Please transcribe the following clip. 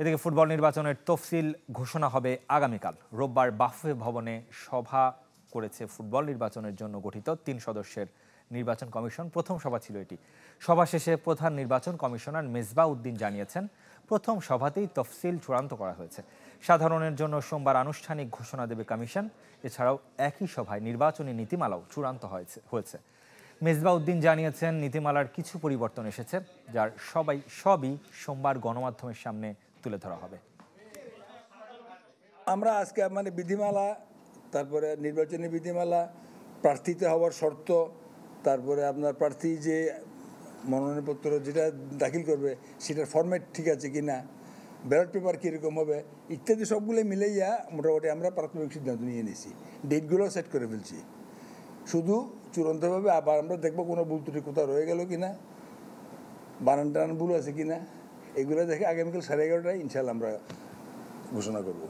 এদিকে ফুটবল নির্বাচনের তফসিল ঘোষণা হবে আগামীকাল রোববার বাফে ভবনে সভা করেছে ফুটবল নির্বাচনের জন্য গঠিত তিন সদস্যের নির্বাচন কমিশন প্রথম সভা ছিল এটি সভা শেষে প্রধান নির্বাচন কমিশনার মেজবা উদ্দিন জানিয়েছেন প্রথম সভাতেই তফসিল চূড়ান্ত করা হয়েছে সাধারণের জন্য সোমবার আনুষ্ঠানিক ঘোষণা দেবে কমিশন এছাড়াও একই সভায় নির্বাচনী নীতিমালাও চূড়ান্ত হয়েছে হয়েছে মেজবা উদ্দিন জানিয়েছেন নীতিমালার কিছু পরিবর্তন এসেছে যার সবাই সবই সোমবার গণমাধ্যমের সামনে তুলে ধরা হবে আমরা আজকে মানে বিধিমালা তারপরে নির্বাচনী বিধিমালা প্রার্থীতে হওয়ার শর্ত তারপরে আপনার প্রার্থী যে মনোনয়নপত্র যেটা দাখিল করবে সেটার ফর্ম্যাট ঠিক আছে কি না ব্যালট পেপার কীরকম হবে ইত্যাদি সবগুলো মিলাইয়া মোটামুটি আমরা প্রাথমিক সিদ্ধান্ত নিয়ে নিয়েছি ডেটগুলো সেট করে ফেলছি শুধু চূড়ান্তভাবে আবার আমরা দেখবো কোনো ভুল ত্রুটি কোথাও রয়ে গেল কি না বানান টানান ভুল আছে কি না এগুলো দেখে আগামীকাল সাড়ে এগারোটায় ইনশাল্লাহ আমরা ঘোষণা করব